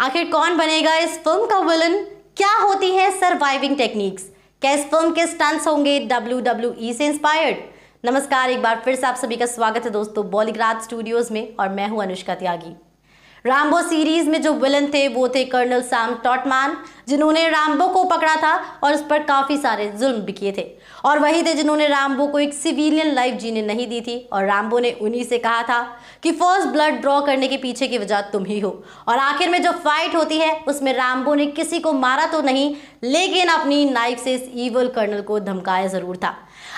आखिर कौन बनेगा इस फिल्म का विलन क्या होती है सर्वाइविंग टेक्निक्स क्या इस फिल्म के स्टंट्स होंगे डब्ल्यू डब्ल्यू ई से इंस्पायर्ड नमस्कार एक बार फिर से आप सभी का स्वागत है दोस्तों बॉलीग्राज स्टूडियोज में और मैं हूं अनुष्का त्यागी रामबो सीरीज में जो विलन थे वो थे कर्नल सैम टॉटमैन जिन्होंने रामबो को पकड़ा था और उस पर काफ़ी सारे जुल्म भी किए थे और वही थे जिन्होंने रामबो को एक सिविलियन लाइफ जीने नहीं दी थी और रामबो ने उन्हीं से कहा था कि फर्स्ट ब्लड ड्रॉ करने के पीछे की वजह तुम ही हो और आखिर में जो फाइट होती है उसमें रामबो ने किसी को मारा तो नहीं लेकिन अपनी नाइफ से इस ईवल कर्नल को धमकाया ज़रूर था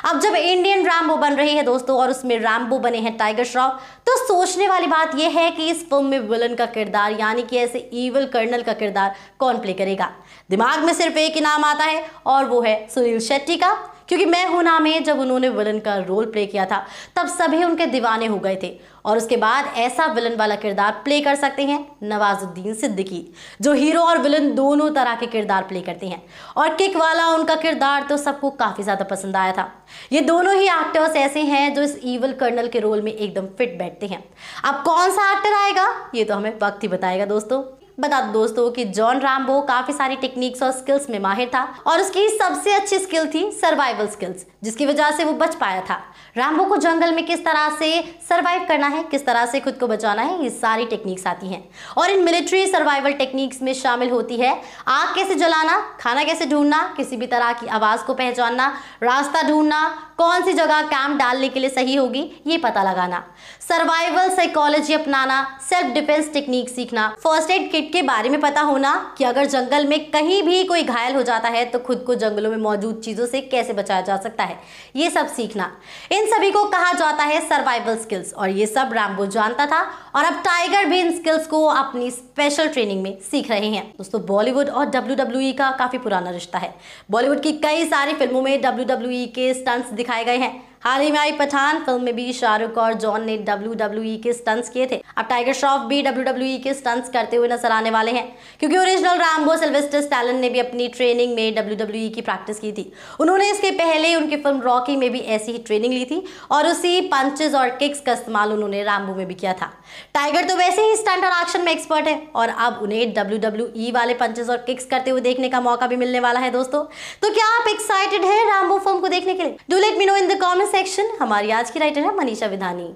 अब जब इंडियन रामबो बन रही है दोस्तों और उसमें रामबो बने हैं टाइगर श्रॉफ तो सोचने वाली बात यह है कि इस फिल्म में विलन विलन का किरदार यानी कि ऐसे ईवल कर्नल का किरदार कौन प्ले करेगा दिमाग में सिर्फ एक ही नाम आता है और वो है सुनील शेट्टी का क्योंकि मैं हूं ना में जब उन्होंने विलन का रोल प्ले किया था तब सभी उनके दीवाने हो गए थे और उसके बाद ऐसा विलन वाला किरदार प्ले कर सकते हैं नवाजुद्दीन सिद्दीकी जो हीरो और विलन दोनों तरह के किरदार प्ले करते हैं और किक वाला उनका किरदार तो सबको काफ़ी ज़्यादा पसंद आया था ये दोनों ही एक्टर्स ऐसे हैं जो इस ईवल कर्नल के रोल में एकदम फिट बैठते हैं अब कौन सा एक्टर आएगा ये तो हमें वक्त ही बताएगा दोस्तों बता दो दोस्तों कि जॉन रामबो काफी सारी टेक्निक्स और स्किल्स में माहिर था और उसकी सबसे अच्छी स्किल थी सर्वाइवल स्किल्स जिसकी वजह से वो बच पाया था रामबो को जंगल में किस तरह से सर्वाइव करना है किस तरह से खुद को बचाना है ये सारी टेक्निक्स आती हैं और इन मिलिट्री सर्वाइवल टेक्निक्स में शामिल होती है आग कैसे जलाना खाना कैसे ढूंढना किसी भी तरह की आवाज़ को पहचानना रास्ता ढूंढना कौन सी जगह कैम्प डालने के लिए सही होगी ये पता लगाना सर्वाइवल साइकोलॉजी अपनाना सेल्फ डिफेंस टेक्निक सीखना फर्स्ट एड किट के बारे में पता होना कि अगर जंगल में कहीं भी कोई घायल हो जाता है तो खुद को जंगलों में मौजूद चीज़ों से कैसे बचाया जा सकता है ये सब सीखना इन सभी को कहा जाता है सर्वाइवल स्किल्स और ये सब रामबो जानता था और अब टाइगर भी इन स्किल्स को अपनी स्पेशल ट्रेनिंग में सीख रहे हैं दोस्तों बॉलीवुड और डब्ल्यू e का काफ़ी पुराना रिश्ता है बॉलीवुड की कई सारी फिल्मों में डब्ल्यू e के स्टंट्स दिखाए गए हैं हाल ही में आई पठान फिल्म में भी शाहरुख और जॉन ने डब्ल्यू के स्टंट्स किए थे अब टाइगर श्रॉफ भी डब्ल्यू के स्टंट्स करते हुए नजर आने वाले हैं क्योंकि ओरिजिनल रामबो सिल्वेस्टर स्टैलन ने भी अपनी ट्रेनिंग में डब्ल्यू की प्रैक्टिस की थी उन्होंने इसके पहले उनकी फिल्म रॉकी में भी ऐसी ही ट्रेनिंग ली थी और उसी पंचेज और किक्स का इस्तेमाल उन्होंने रामबो में भी किया था टाइगर तो वैसे ही स्टंट और एक्शन में एक्सपर्ट है और अब उन्हें डब्ल्यू वाले पंचेज और किक्स करते हुए देखने का मौका भी मिलने वाला है दोस्तों तो क्या आप एक्साइटेड है रामबो फिल्म को देखने के लिए do let me know in the comment section हमारी आज की राइटर है मनीषा विधानी